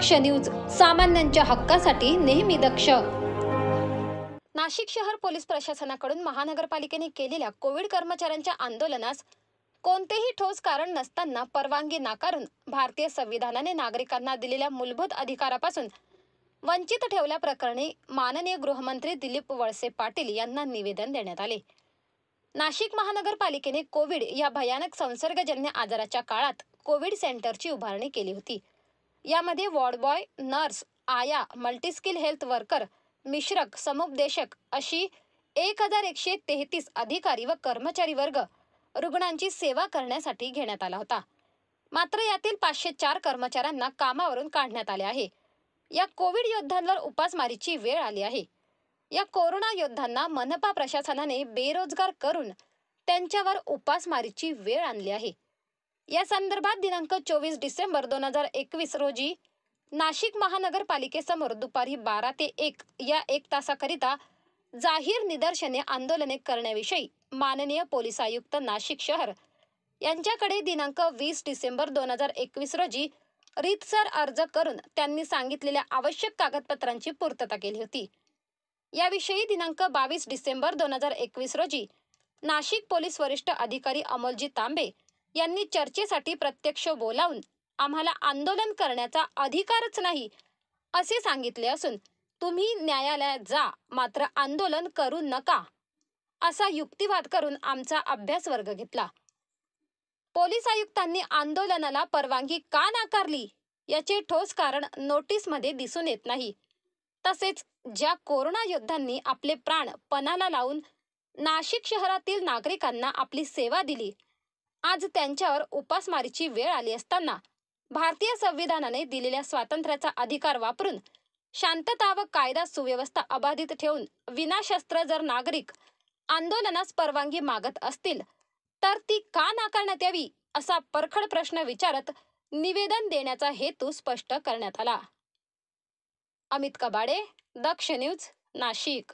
दक्ष news सामान्यांच्या हक्कासाठी नेहमी दक्ष नाशिक शहर पोलीस प्रशासनाकडून महानगरपालिकेने केलेल्या कोविड कर्मचाऱ्यांच्या आंदोलनास कोणतेही ठोस कारण नसताना परवानगी नाकारून भारतीय संविधानाने नागरिकांना दिलेल्या मूलभूत अधिकारापासून वंचित ठेवल्याप्रकरणी माननीय गृहमंत्री दिलीप वळसे पाटील यांना निवेदन देण्यात आले नाशिक महानगरपालिकेने कोविड या भयानक संसर्गजन्य आजाराच्या काळात कोविड सेंटरची उभारणी केली होती यामध्ये वॉर्डबॉय नर्स आया मल्टीस्किल हेल्थ वर्कर मिश्रक समुपदेशक अशी एक हजार एकशे तेहतीस अधिकारी व कर्मचारी वर्ग रुग्णांची सेवा करण्यासाठी घेण्यात आला होता मात्र यातील पाचशे चार कर्मचाऱ्यांना कामावरून काढण्यात आले आहे या कोविड योद्ध्यांवर उपासमारीची वेळ आली आहे या कोरोना योद्ध्यांना मनपा प्रशासनाने बेरोजगार करून त्यांच्यावर उपासमारीची वेळ आणली आहे या संदर्भात दिनांक चोवीस डिसेंबर दोन हजार एकवीस रोजी नाशिक महानगरपालिकेसमोर दुपारी बारा ते एक या एक तासाकरिता जाहीर निदर्शने आंदोलने करण्याविषयी माननीय पोलीस आयुक्त नाशिक शहर यांच्याकडे दिनांक वीस डिसेंबर दोन हजार एकवीस रोजी रीतसर अर्ज करून त्यांनी सांगितलेल्या आवश्यक कागदपत्रांची पूर्तता केली होती याविषयी दिनांक बावीस डिसेंबर दोन हजार एकवीस रोजी नाशिक पोलीस वरिष्ठ अधिकारी अमोलजी तांबे यांनी चर्चेसाठी प्रत्यक्ष बोलावून आम्हाला आंदोलन करण्याचा अधिकारच नाही असे सांगितले असून तुम्ही न्यायालयात जा मात्र आंदोलन करू नका असा युक्तिवाद करून आमचा अभ्यास वर्ग घेतला पोलीस आयुक्तांनी आंदोलनाला परवानगी का नाकारली याचे ठोस कारण नोटीसमध्ये दिसून येत नाही तसेच ज्या कोरोना योद्ध्यांनी आपले प्राण पणाला लावून नाशिक शहरातील नागरिकांना आपली सेवा दिली आज त्यांच्यावर उपासमारीची वेळ आली असताना भारतीय संविधानाने दिलेल्या स्वातंत्र्याचा अधिकार वापरून शांतता व कायदा सुव्यवस्था अबाधित ठेवून विनाशस्त्र जर नागरिक आंदोलनास परवानगी मागत असतील तर ती का नाकारण्यात यावी असा परखड प्रश्न विचारत निवेदन देण्याचा हेतू स्पष्ट करण्यात आला अमित कबाडे दक्ष न्यूज नाशिक